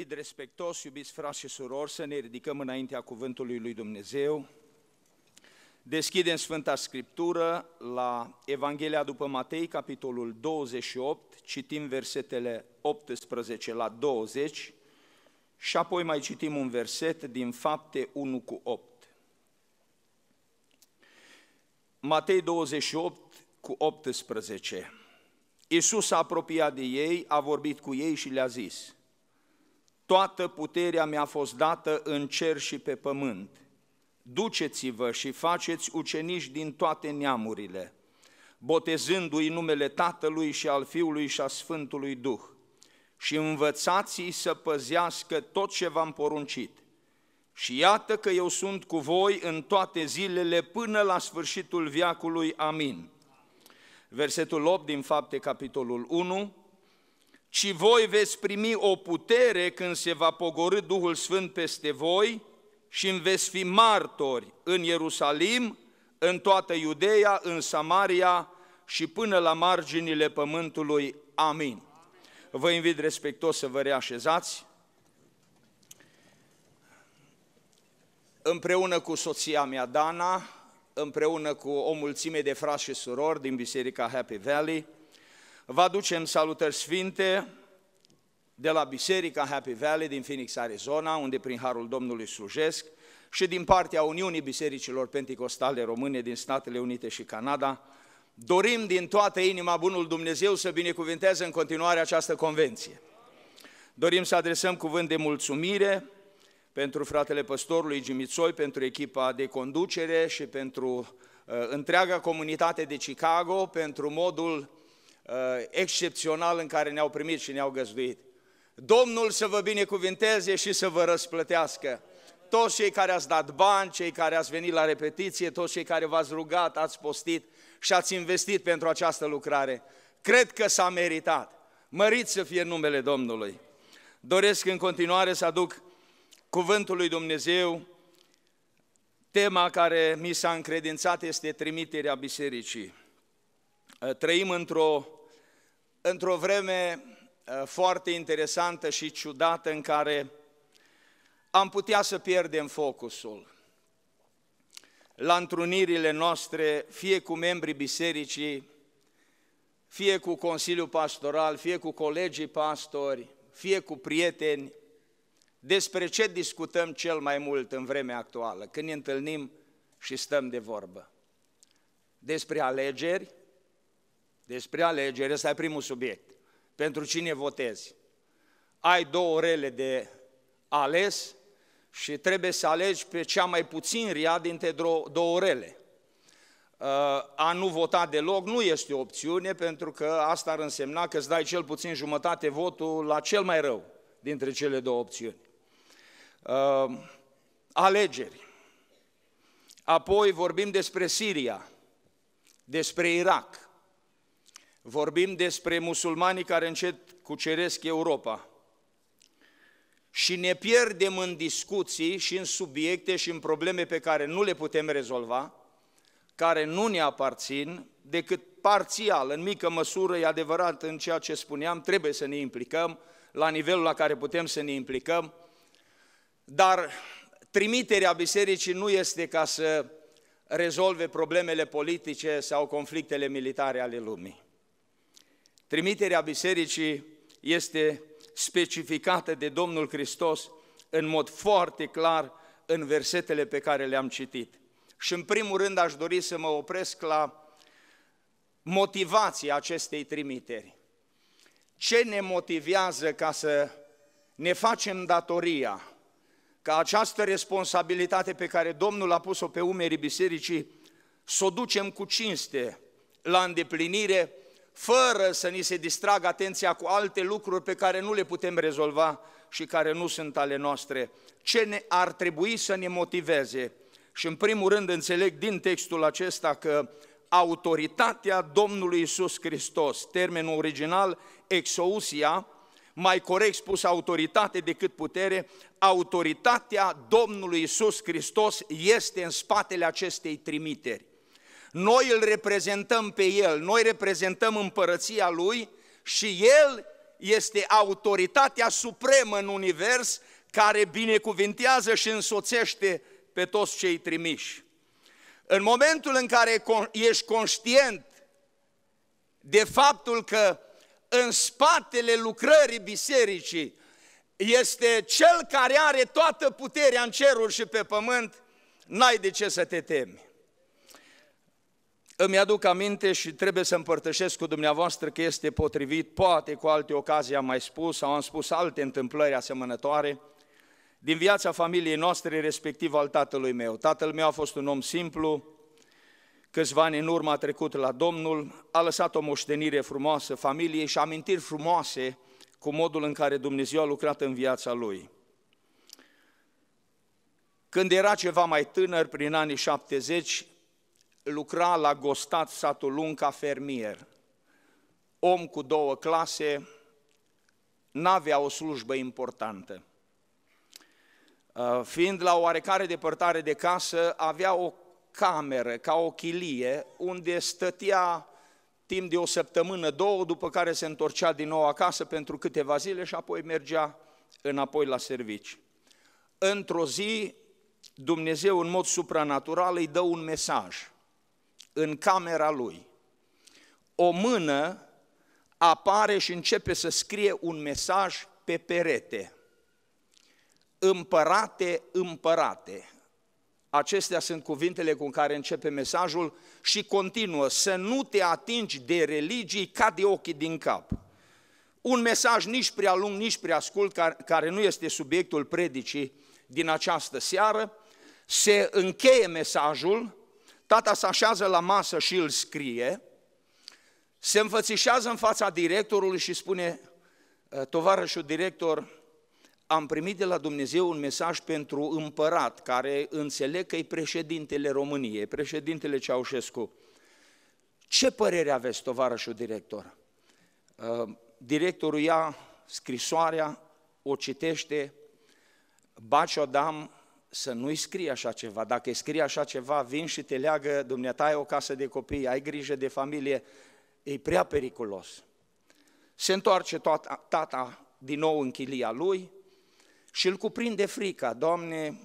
invit respectos, iubiți frați și surori, să ne ridicăm înaintea cuvântului lui Dumnezeu. Deschidem Sfânta Scriptură la Evanghelia după Matei, capitolul 28, citim versetele 18 la 20 și apoi mai citim un verset din Fapte 1 cu 8. Matei 28 cu 18. Iisus s-a apropiat de ei, a vorbit cu ei și le-a zis – Toată puterea mi-a fost dată în cer și pe pământ. Duceți-vă și faceți ucenici din toate neamurile, botezându-i numele Tatălui și al Fiului și a Sfântului Duh și învățați-i să păzească tot ce v-am poruncit. Și iată că eu sunt cu voi în toate zilele până la sfârșitul viacului. Amin. Versetul 8 din Fapte, capitolul 1, ci voi veți primi o putere când se va pogorâ Duhul Sfânt peste voi și îmi veți fi martori în Ierusalim, în toată Iudeea, în Samaria și până la marginile pământului. Amin. Vă invit respectos să vă reașezați. Împreună cu soția mea, Dana, împreună cu o mulțime de frați și surori din Biserica Happy Valley, Vă aducem salutări sfinte de la Biserica Happy Valley din Phoenix, Arizona, unde prin Harul Domnului slujesc, și din partea Uniunii Bisericilor Pentecostale Române din Statele Unite și Canada, dorim din toată inima bunul Dumnezeu să binecuvinteze în continuare această convenție. Dorim să adresăm cuvânt de mulțumire pentru fratele păstorului Gimițoi, pentru echipa de conducere și pentru uh, întreaga comunitate de Chicago, pentru modul Uh, excepțional în care ne-au primit și ne-au găzduit. Domnul să vă binecuvinteze și să vă răsplătească. Toți cei care ați dat bani, cei care ați venit la repetiție, toți cei care v-ați rugat, ați postit și ați investit pentru această lucrare. Cred că s-a meritat. Mărit să fie numele Domnului. Doresc în continuare să aduc cuvântul lui Dumnezeu. Tema care mi s-a încredințat este trimiterea bisericii. Uh, trăim într-o într-o vreme uh, foarte interesantă și ciudată în care am putea să pierdem focusul la întrunirile noastre, fie cu membrii bisericii, fie cu Consiliul Pastoral, fie cu colegii pastori, fie cu prieteni, despre ce discutăm cel mai mult în vremea actuală, când ne întâlnim și stăm de vorbă. Despre alegeri, despre alegere, ăsta e primul subiect. Pentru cine votezi? Ai două orele de ales și trebuie să alegi pe cea mai puțin ria dintre două orele. Uh, a nu vota deloc nu este o opțiune, pentru că asta ar însemna că îți dai cel puțin jumătate votul la cel mai rău dintre cele două opțiuni. Uh, alegeri. Apoi vorbim despre Siria, despre Irak, Vorbim despre musulmanii care încet cuceresc Europa și ne pierdem în discuții și în subiecte și în probleme pe care nu le putem rezolva, care nu ne aparțin, decât parțial, în mică măsură, e adevărat în ceea ce spuneam, trebuie să ne implicăm la nivelul la care putem să ne implicăm, dar trimiterea bisericii nu este ca să rezolve problemele politice sau conflictele militare ale lumii. Trimiterea bisericii este specificată de Domnul Hristos în mod foarte clar în versetele pe care le-am citit. Și în primul rând aș dori să mă opresc la motivația acestei trimiteri. Ce ne motivează ca să ne facem datoria ca această responsabilitate pe care Domnul a pus-o pe umerii bisericii să o ducem cu cinste la îndeplinire fără să ni se distragă atenția cu alte lucruri pe care nu le putem rezolva și care nu sunt ale noastre. Ce ne ar trebui să ne motiveze? Și în primul rând înțeleg din textul acesta că autoritatea Domnului Isus Hristos, termenul original exousia, mai corect spus autoritate decât putere, autoritatea Domnului Isus Hristos este în spatele acestei trimiteri. Noi îl reprezentăm pe El, noi reprezentăm împărăția Lui și El este autoritatea supremă în univers care binecuvintează și însoțește pe toți cei trimiși. În momentul în care ești conștient de faptul că în spatele lucrării bisericii este cel care are toată puterea în cerul și pe pământ, n-ai de ce să te temi. Îmi aduc aminte și trebuie să împărtășesc cu dumneavoastră că este potrivit, poate cu alte ocazii am mai spus sau am spus alte întâmplări asemănătoare, din viața familiei noastre, respectiv al tatălui meu. Tatăl meu a fost un om simplu, câțiva ani în urmă a trecut la Domnul, a lăsat o moștenire frumoasă familiei și amintiri frumoase cu modul în care Dumnezeu a lucrat în viața lui. Când era ceva mai tânăr, prin anii 70, lucra la Gostat, satul lung, ca fermier. Om cu două clase, n-avea o slujbă importantă. Uh, fiind la oarecare depărtare de casă, avea o cameră, ca o chilie, unde stătea timp de o săptămână, două, după care se întorcea din nou acasă pentru câteva zile și apoi mergea înapoi la servici. Într-o zi, Dumnezeu în mod supranatural îi dă un mesaj în camera lui, o mână apare și începe să scrie un mesaj pe perete. Împărate, împărate. Acestea sunt cuvintele cu care începe mesajul și continuă, să nu te atingi de religii ca de ochii din cap. Un mesaj nici prea lung, nici prea scurt, care nu este subiectul predicii din această seară, se încheie mesajul Tata se așează la masă și îl scrie, se înfățișează în fața directorului și spune, eh, tovarășul director, am primit de la Dumnezeu un mesaj pentru împărat, care înțeleg că e președintele României, președintele Ceaușescu. Ce părere aveți, tovarășul director? Eh, directorul ia scrisoarea, o citește, baci o dam, să nu-i scrie așa ceva. Dacă îi scrie așa ceva, vin și te leagă, dumneata ai o casă de copii, ai grijă de familie, e prea periculos. Se întoarce toată, tata din nou în chilia lui și îl cuprinde frica, Doamne,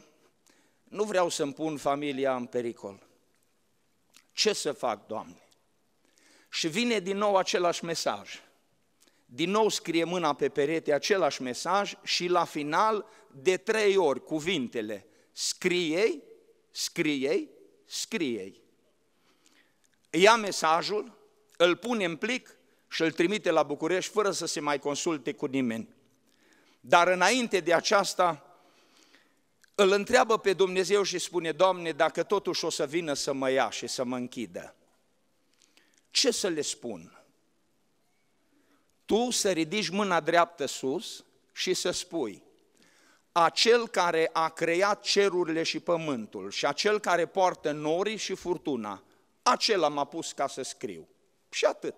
nu vreau să-mi pun familia în pericol. Ce să fac, Doamne? Și vine din nou același mesaj. Din nou scrie mâna pe perete același mesaj și la final de trei ori cuvintele scriei, scriei, scriei. Ia mesajul, îl pune în plic și îl trimite la București fără să se mai consulte cu nimeni. Dar înainte de aceasta îl întreabă pe Dumnezeu și spune, Doamne, dacă totuși o să vină să mă ia și să mă închidă, ce să le spun? Tu să ridici mâna dreaptă sus și să spui, acel care a creat cerurile și pământul și acel care poartă norii și furtuna, acela m-a pus ca să scriu. Și atât.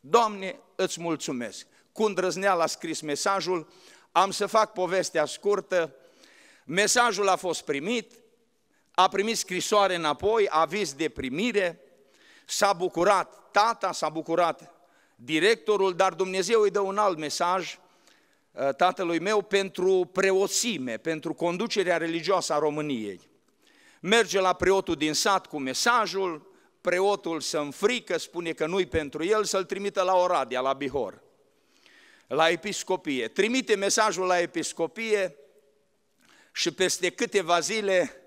Doamne, îți mulțumesc. Cu îndrăzneală a scris mesajul, am să fac povestea scurtă, mesajul a fost primit, a primit scrisoare înapoi, aviz de primire, s-a bucurat tata, s-a bucurat directorul, dar Dumnezeu îi dă un alt mesaj – Uh, tatălui meu pentru preosime, pentru conducerea religioasă a României. Merge la preotul din sat cu mesajul, preotul se înfrică, spune că nu-i pentru el, să-l trimită la Oradea, la Bihor, la episcopie. Trimite mesajul la episcopie și peste câteva zile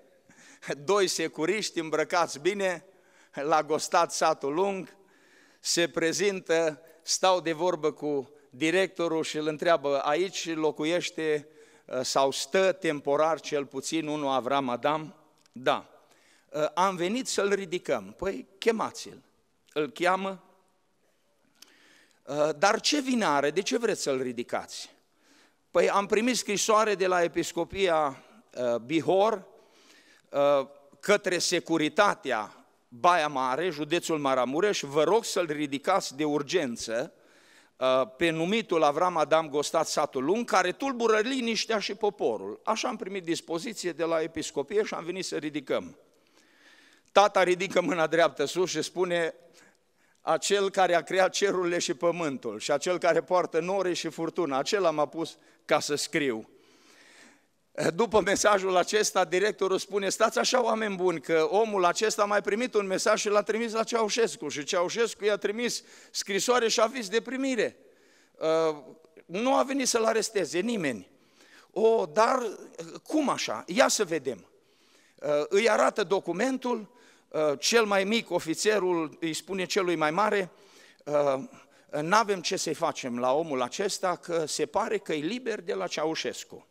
doi securiști îmbrăcați bine, la Gostat satul lung, se prezintă, stau de vorbă cu directorul și îl întreabă, aici locuiește uh, sau stă temporar cel puțin unul Avram Adam? Da. Uh, am venit să-l ridicăm. Păi chemați-l. Îl cheamă. Uh, dar ce vină are? De ce vreți să-l ridicați? Păi am primit scrisoare de la Episcopia Bihor către securitatea Baia Mare, județul Maramureș, vă rog să-l ridicați de urgență Uh, pe numitul Avram Adam Gostat satul lung, care tulbură liniștea și poporul. Așa am primit dispoziție de la episcopie și am venit să ridicăm. Tata ridică mâna dreaptă sus și spune, acel care a creat cerurile și pământul și acel care poartă nori și furtuna, acela m-a pus ca să scriu. Eh, după mesajul acesta, directorul spune, stați așa oameni buni, că omul acesta a mai primit un mesaj și l-a trimis la Ceaușescu și Ceaușescu i-a trimis scrisoare și aviz de primire. Eh, nu a venit să-l aresteze nimeni. O, dar eh, cum așa? Ia să vedem. Îi arată documentul, cel mai mic, ofițerul, îi spune celui mai mare, nu avem ce să-i facem la omul acesta, că se pare că e liber de la Ceaușescu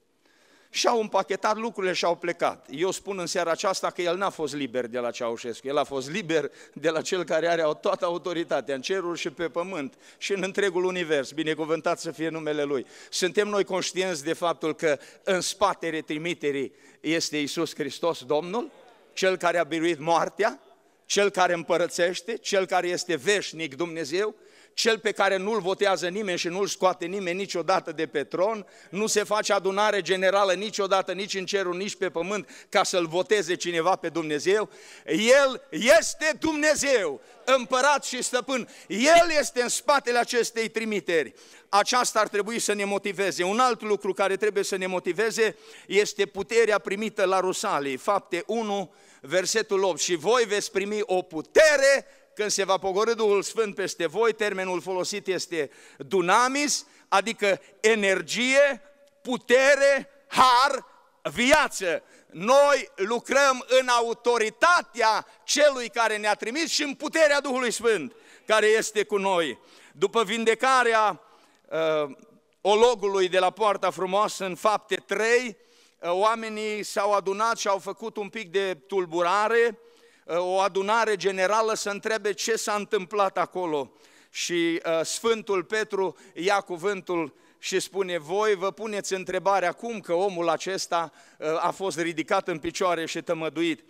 și-au împachetat lucrurile și-au plecat. Eu spun în seara aceasta că el n-a fost liber de la Ceaușescu, el a fost liber de la cel care are toată autoritatea în cerul și pe pământ și în întregul univers, binecuvântat să fie numele Lui. Suntem noi conștienți de faptul că în spatele trimiterii este Isus Hristos Domnul, Cel care a biruit moartea, Cel care împărățește, Cel care este veșnic Dumnezeu, cel pe care nu-l votează nimeni și nu-l scoate nimeni niciodată de pe tron, nu se face adunare generală niciodată, nici în cerul, nici pe pământ, ca să-l voteze cineva pe Dumnezeu. El este Dumnezeu, împărat și stăpân. El este în spatele acestei trimiteri. Aceasta ar trebui să ne motiveze. Un alt lucru care trebuie să ne motiveze este puterea primită la Rusalii. Fapte 1, versetul 8. Și voi veți primi o putere când se va pogorâ Duhul Sfânt peste voi, termenul folosit este dunamis, adică energie, putere, har, viață. Noi lucrăm în autoritatea celui care ne-a trimis și în puterea Duhului Sfânt care este cu noi. După vindecarea uh, ologului de la Poarta Frumoasă în fapte 3, uh, oamenii s-au adunat și au făcut un pic de tulburare, Eh, o adunare generală să întrebe ce s-a întâmplat acolo. Și eh, Sfântul Petru ia cuvântul și spune, voi vă puneți întrebarea cum că omul acesta eh, a fost ridicat în picioare și tămăduit.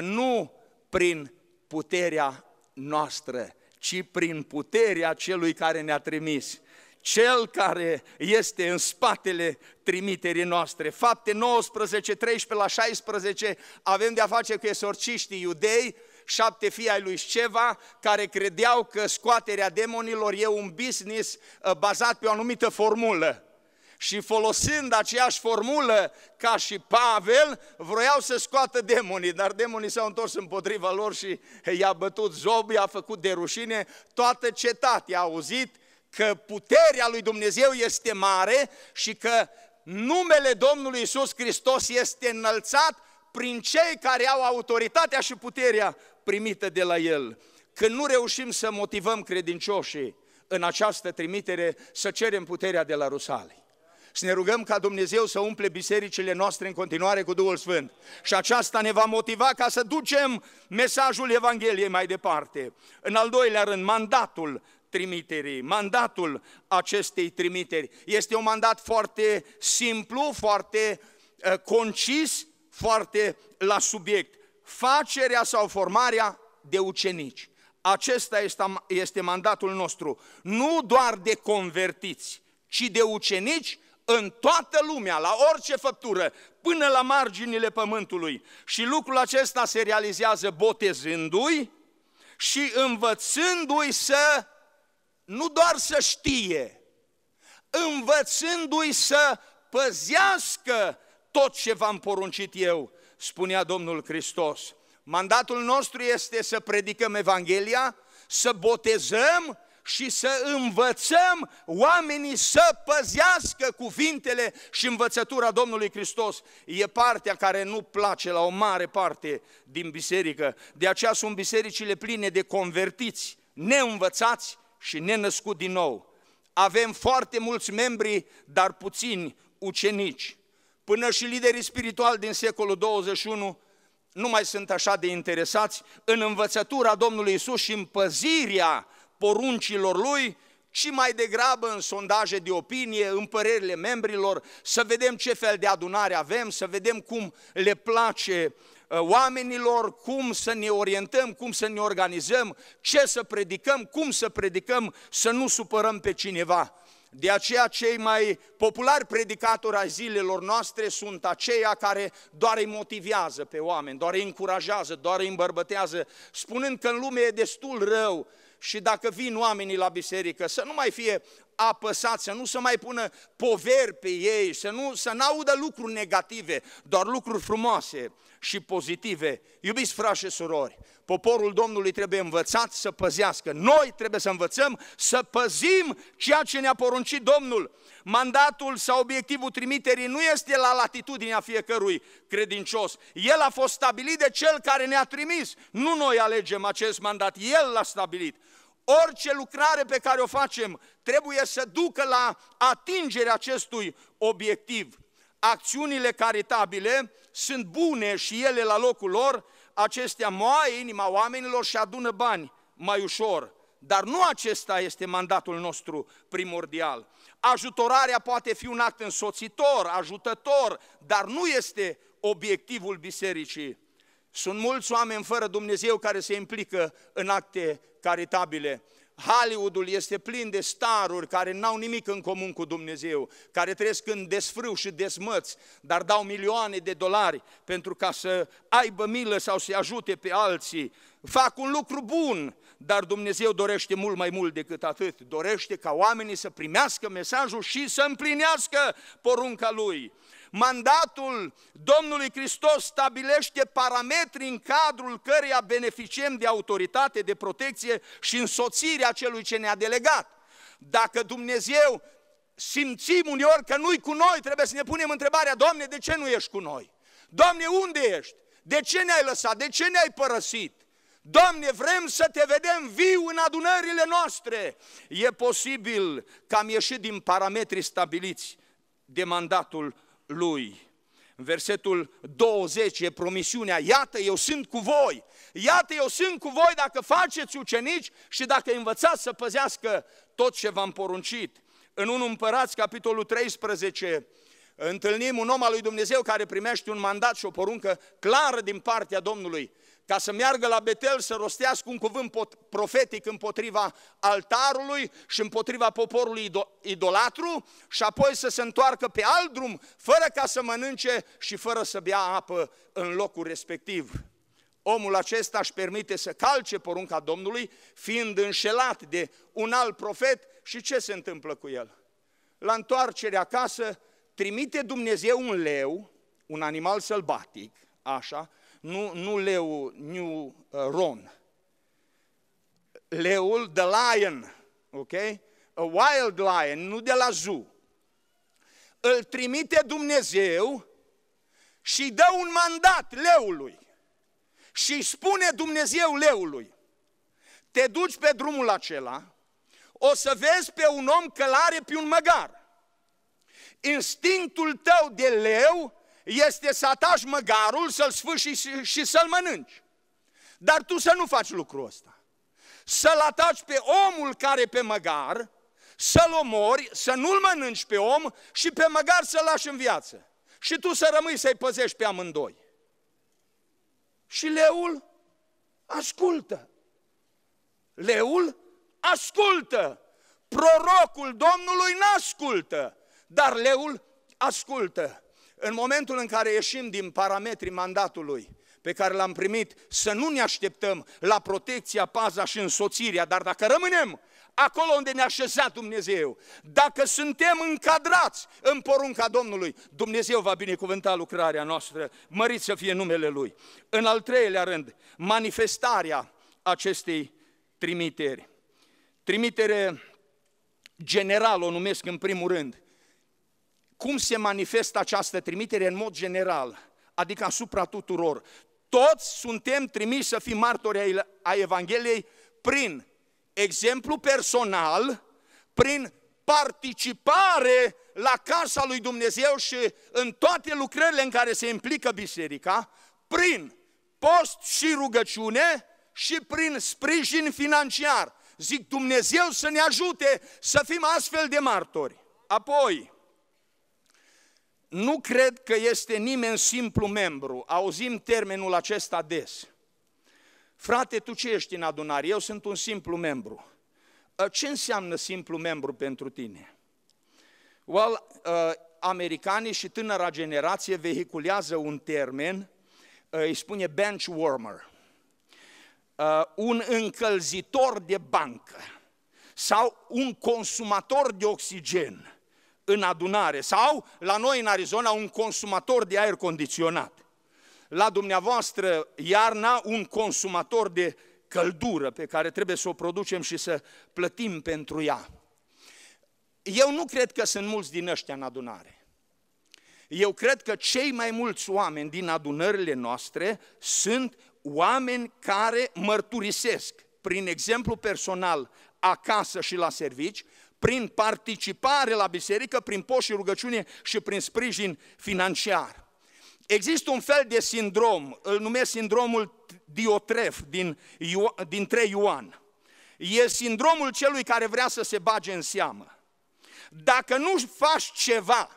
Nu prin puterea noastră, ci prin puterea celui care ne-a trimis cel care este în spatele trimiterii noastre. Fapte 19, 13 la 16 avem de-a face cu esorciștii iudei, șapte fii ai lui Sceva, care credeau că scoaterea demonilor e un business uh, bazat pe o anumită formulă. Și folosind aceeași formulă ca și Pavel, vroiau să scoată demonii, dar demonii s-au întors împotriva lor și i-a bătut zob, i-a făcut de rușine, toată cetatea a auzit că puterea lui Dumnezeu este mare și că numele Domnului Isus Hristos este înălțat prin cei care au autoritatea și puterea primită de la El. Când nu reușim să motivăm credincioșii în această trimitere, să cerem puterea de la Rusalii. Să ne rugăm ca Dumnezeu să umple bisericile noastre în continuare cu Duhul Sfânt. Și aceasta ne va motiva ca să ducem mesajul Evangheliei mai departe. În al doilea rând, mandatul trimiterii, mandatul acestei trimiteri. Este un mandat foarte simplu, foarte eh, concis, foarte la subiect. Facerea sau formarea de ucenici. Acesta este, este mandatul nostru. Nu doar de convertiți, ci de ucenici în toată lumea, la orice făptură, până la marginile pământului. Și lucrul acesta se realizează botezându-i și învățându-i să nu doar să știe, învățându-i să păzească tot ce v-am poruncit eu, spunea Domnul Hristos. Mandatul nostru este să predicăm Evanghelia, să botezăm și să învățăm oamenii să păzească cuvintele și învățătura Domnului Hristos. E partea care nu place la o mare parte din biserică. De aceea sunt bisericile pline de convertiți, neînvățați și nenăscut din nou. Avem foarte mulți membri, dar puțini ucenici. Până și liderii spirituali din secolul 21 nu mai sunt așa de interesați în învățătura Domnului Isus și în păzirea poruncilor Lui, ci mai degrabă în sondaje de opinie, în părerile membrilor, să vedem ce fel de adunare avem, să vedem cum le place uh, Uh, oamenilor cum să ne orientăm, cum să ne organizăm, ce să predicăm, cum să predicăm, să nu supărăm pe cineva. De aceea cei mai populari predicatori ai zilelor noastre sunt aceia care doar îi motivează pe oameni, doar îi încurajează, doar îi îmbărbătează, spunând că în lume e destul rău și dacă vin oamenii la biserică, să nu mai fie apăsați, să nu se mai pună poveri pe ei, să nu să audă lucruri negative, doar lucruri frumoase și pozitive. Iubiți frați și surori, poporul Domnului trebuie învățat să păzească. Noi trebuie să învățăm să păzim ceea ce ne-a poruncit Domnul. Mandatul sau obiectivul trimiterii nu este la latitudinea fiecărui credincios. El a fost stabilit de cel care ne-a trimis. Nu noi alegem acest mandat, El l-a stabilit. Orice lucrare pe care o facem trebuie să ducă la atingerea acestui obiectiv. Acțiunile caritabile sunt bune și ele la locul lor, acestea moaie inima oamenilor și adună bani mai ușor. Dar nu acesta este mandatul nostru primordial. Ajutorarea poate fi un act însoțitor, ajutător, dar nu este obiectivul bisericii. Sunt mulți oameni fără Dumnezeu care se implică în acte caritabile. Hollywoodul este plin de staruri care n-au nimic în comun cu Dumnezeu, care trăiesc în desfrâu și desmăți, dar dau milioane de dolari pentru ca să aibă milă sau să ajute pe alții. Fac un lucru bun, dar Dumnezeu dorește mult mai mult decât atât. Dorește ca oamenii să primească mesajul și să împlinească porunca Lui. Mandatul Domnului Hristos stabilește parametri în cadrul căreia beneficiem de autoritate, de protecție și însoțirea celui ce ne-a delegat. Dacă Dumnezeu simțim uneori că nu-i cu noi, trebuie să ne punem întrebarea, Doamne, de ce nu ești cu noi? Doamne, unde ești? De ce ne-ai lăsat? De ce ne-ai părăsit? Doamne, vrem să te vedem viu în adunările noastre. E posibil că am ieșit din parametrii stabiliți de mandatul lui. În versetul 20 e promisiunea, iată eu sunt cu voi, iată eu sunt cu voi dacă faceți ucenici și dacă învățați să păzească tot ce v-am poruncit. În 1 Împărați, capitolul 13, întâlnim un om al lui Dumnezeu care primește un mandat și o poruncă clară din partea Domnului ca să meargă la Betel să rostească un cuvânt profetic împotriva altarului și împotriva poporului idolatru și apoi să se întoarcă pe alt drum fără ca să mănânce și fără să bea apă în locul respectiv. Omul acesta își permite să calce porunca Domnului, fiind înșelat de un alt profet și ce se întâmplă cu el? La întoarcere acasă, trimite Dumnezeu un leu, un animal sălbatic, așa, nu, nu uh, leul New Ron. Leul the lion, ok? A wild lion, nu de la zoo. Îl trimite Dumnezeu și dă un mandat leului. Și spune Dumnezeu leului, te duci pe drumul acela, o să vezi pe un om călare pe un măgar. Instinctul tău de leu este să atași măgarul, să-l sfârși și, și să-l mănânci. Dar tu să nu faci lucrul ăsta. Să-l ataci pe omul care pe măgar, să-l omori, să nu-l mănânci pe om și pe măgar să-l lași în viață. Și tu să rămâi să-i păzești pe amândoi. Și leul ascultă. Leul ascultă. Prorocul Domnului n-ascultă, dar leul ascultă. În momentul în care ieșim din parametrii mandatului pe care l-am primit, să nu ne așteptăm la protecția, paza și însoțirea, dar dacă rămânem acolo unde ne-a așezat Dumnezeu, dacă suntem încadrați în porunca Domnului, Dumnezeu va binecuvânta lucrarea noastră, mărit să fie numele Lui. În al treilea rând, manifestarea acestei trimiteri. Trimitere general o numesc în primul rând, cum se manifestă această trimitere în mod general, adică asupra tuturor? Toți suntem trimiși să fim martori ai Evangheliei prin exemplu personal, prin participare la casa lui Dumnezeu și în toate lucrările în care se implică biserica, prin post și rugăciune și prin sprijin financiar. Zic Dumnezeu să ne ajute să fim astfel de martori. Apoi, nu cred că este nimeni simplu membru. Auzim termenul acesta des. Frate, tu ce ești în adunare? Eu sunt un simplu membru. Ă, ce înseamnă simplu membru pentru tine? Well, ă, americanii și tânăra generație vehiculează un termen, ă, îi spune bench warmer, un încălzitor de bancă sau un consumator de oxigen în adunare sau la noi în Arizona un consumator de aer condiționat. La dumneavoastră iarna un consumator de căldură pe care trebuie să o producem și să plătim pentru ea. Eu nu cred că sunt mulți din ăștia în adunare. Eu cred că cei mai mulți oameni din adunările noastre sunt oameni care mărturisesc, prin exemplu personal, acasă și la servici, prin participare la biserică, prin post și rugăciune și prin sprijin financiar. Există un fel de sindrom, îl numesc sindromul Diotref din, Io- din 3 Ioan. E sindromul celui care vrea să se bage în seamă. Dacă nu faci ceva,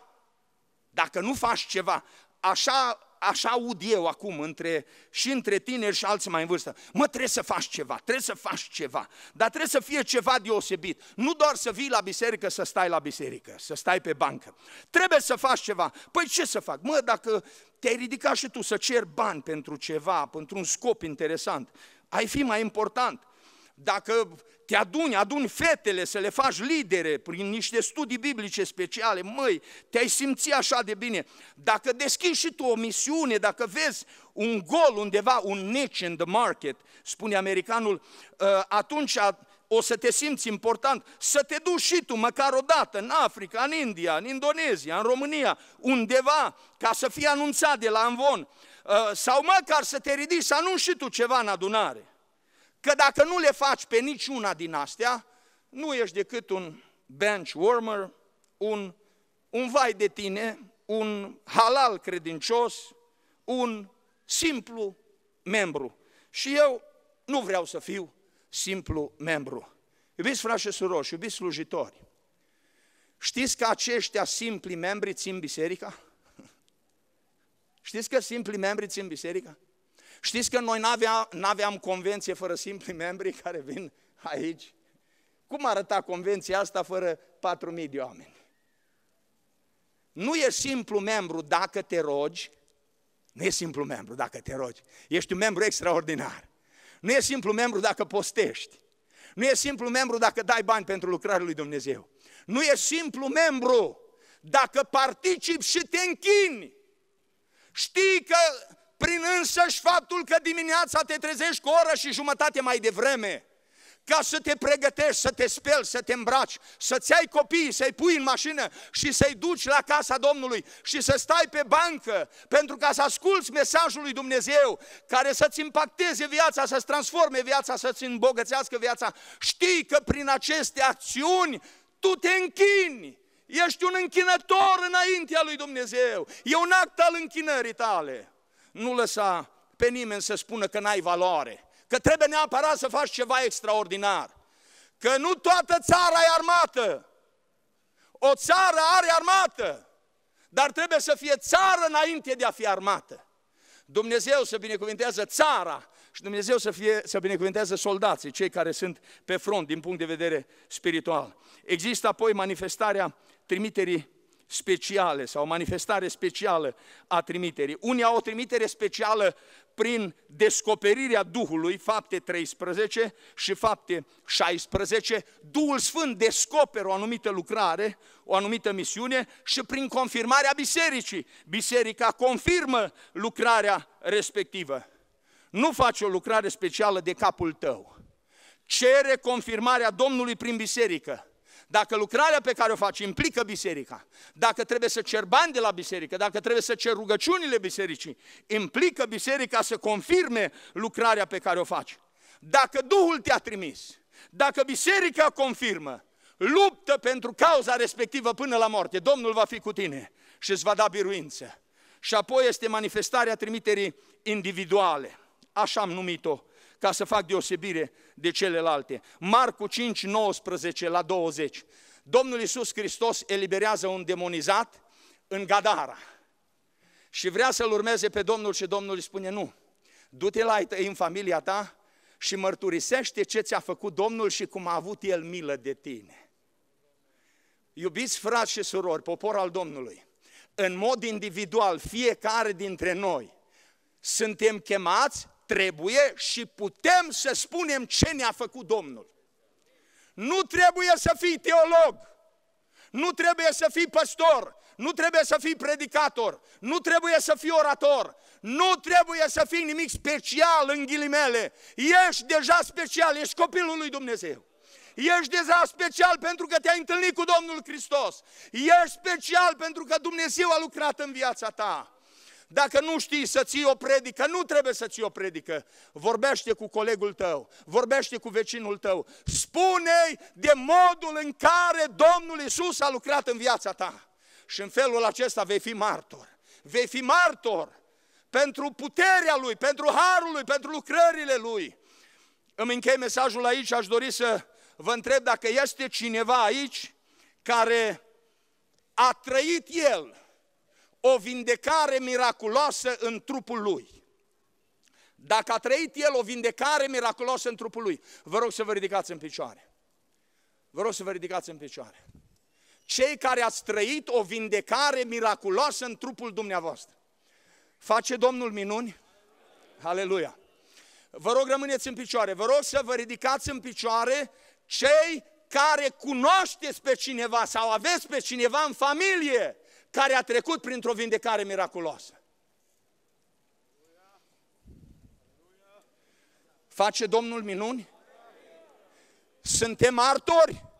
dacă nu faci ceva, așa așa aud eu acum între, și între tineri și alții mai în vârstă. Mă, trebuie să faci ceva, trebuie să faci ceva, dar trebuie să fie ceva deosebit. Nu doar să vii la biserică, să stai la biserică, să stai pe bancă. Trebuie să faci ceva. Păi ce să fac? Mă, dacă te-ai ridicat și tu să ceri bani pentru ceva, pentru un scop interesant, ai fi mai important dacă te aduni, aduni fetele să le faci lidere prin niște studii biblice speciale, măi, te-ai simți așa de bine. Dacă deschizi și tu o misiune, dacă vezi un gol undeva, un niche in the market, spune americanul, ă, atunci o să te simți important, să te duci și tu măcar o dată în Africa, în India, în Indonezia, în România, undeva, ca să fie anunțat de la Anvon, ă, sau măcar să te ridici să anunți și tu ceva în adunare. Că dacă nu le faci pe niciuna din astea, nu ești decât un bench warmer, un, un vai de tine, un halal credincios, un simplu membru. Și eu nu vreau să fiu simplu membru. Iubiți frați și surori, iubiți slujitori, știți că aceștia simpli membri țin biserica? Știți că simpli membri țin biserica? Știți că noi n-aveam, aveam convenție fără simpli membri care vin aici? Cum arăta convenția asta fără 4.000 de oameni? Nu e simplu membru dacă te rogi, nu e simplu membru dacă te rogi, ești un membru extraordinar. Nu e simplu membru dacă postești. Nu e simplu membru dacă dai bani pentru lucrarea lui Dumnezeu. Nu e simplu membru dacă participi și te închini. Știi că prin însăși faptul că dimineața te trezești cu o oră și jumătate mai devreme, ca să te pregătești, să te speli, să te îmbraci, să-ți ai copiii, să-i pui în mașină și să-i duci la casa Domnului și să stai pe bancă pentru ca să asculți mesajul lui Dumnezeu care să-ți impacteze viața, să-ți transforme viața, să-ți îmbogățească viața. Știi că prin aceste acțiuni tu te închini. Ești un închinător înaintea lui Dumnezeu. E un act al închinării tale nu lăsa pe nimeni să spună că n-ai valoare, că trebuie neapărat să faci ceva extraordinar, că nu toată țara e armată. O țară are armată, dar trebuie să fie țară înainte de a fi armată. Dumnezeu să binecuvintează țara și Dumnezeu să, fie, să binecuvintează soldații, cei care sunt pe front din punct de vedere spiritual. Există apoi manifestarea trimiterii speciale sau o manifestare specială a trimiterii. Unii au o trimitere specială prin descoperirea Duhului, fapte 13 și fapte 16, Duhul Sfânt descoperă o anumită lucrare, o anumită misiune și prin confirmarea bisericii. Biserica confirmă lucrarea respectivă. Nu face o lucrare specială de capul tău. Cere confirmarea Domnului prin biserică. Dacă lucrarea pe care o faci implică biserica, dacă trebuie să cer bani de la biserică, dacă trebuie să cer rugăciunile bisericii, implică biserica să confirme lucrarea pe care o faci. Dacă Duhul te-a trimis, dacă biserica confirmă, luptă pentru cauza respectivă până la moarte. Domnul va fi cu tine și îți va da biruință. Și apoi este manifestarea trimiterii individuale. Așa am numit-o ca să fac deosebire de celelalte. Marcu 5, 19 la 20. Domnul Iisus Hristos eliberează un demonizat în Gadara și vrea să-L urmeze pe Domnul și Domnul îi spune nu, du-te la ei în familia ta și mărturisește ce ți-a făcut Domnul și cum a avut El milă de tine. Iubiți frați și surori, popor al Domnului, în mod individual, fiecare dintre noi, suntem chemați trebuie și putem să spunem ce ne-a făcut Domnul. Nu trebuie să fii teolog, nu trebuie să fii păstor, nu trebuie să fii predicator, nu trebuie să fii orator, nu trebuie să fii nimic special în ghilimele. Ești deja special, ești copilul lui Dumnezeu. Ești deja special pentru că te-ai întâlnit cu Domnul Hristos. Ești special pentru că Dumnezeu a lucrat în viața ta. Dacă nu știi să ții o predică, nu trebuie să ții o predică. Vorbește cu colegul tău, vorbește cu vecinul tău. Spune-i de modul în care Domnul Isus a lucrat în viața ta. Și în felul acesta vei fi martor. Vei fi martor pentru puterea Lui, pentru harul Lui, pentru lucrările Lui. Îmi închei mesajul aici, aș dori să vă întreb dacă este cineva aici care a trăit el o vindecare miraculoasă în trupul lui. Dacă a trăit el o vindecare miraculoasă în trupul lui, vă rog să vă ridicați în picioare. Vă rog să vă ridicați în picioare. Cei care ați trăit o vindecare miraculoasă în trupul dumneavoastră. Face Domnul minuni? Aleluia! Vă rog rămâneți în picioare, vă rog să vă ridicați în picioare cei care cunoașteți pe cineva sau aveți pe cineva în familie care a trecut printr-o vindecare miraculoasă. Face Domnul minuni? Suntem martori?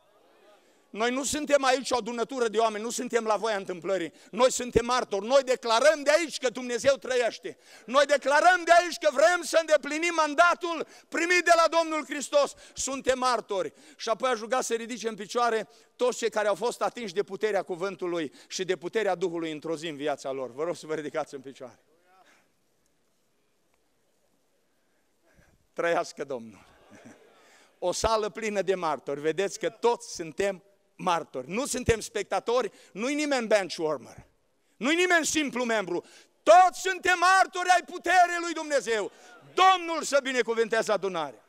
Noi nu suntem aici o adunătură de oameni, nu suntem la voia întâmplării. Noi suntem martori. Noi declarăm de aici că Dumnezeu trăiește. Noi declarăm de aici că vrem să îndeplinim mandatul primit de la Domnul Hristos. Suntem martori. Și apoi aș ruga să ridice în picioare toți cei care au fost atinși de puterea cuvântului și de puterea Duhului într-o zi în viața lor. Vă rog să vă ridicați în picioare. Trăiască Domnul! O sală plină de martori. Vedeți că toți suntem martori, nu suntem spectatori, nu-i nimeni benchwarmer, nu-i nimeni simplu membru, toți suntem martori ai puterii lui Dumnezeu. Domnul să binecuvânteze adunarea.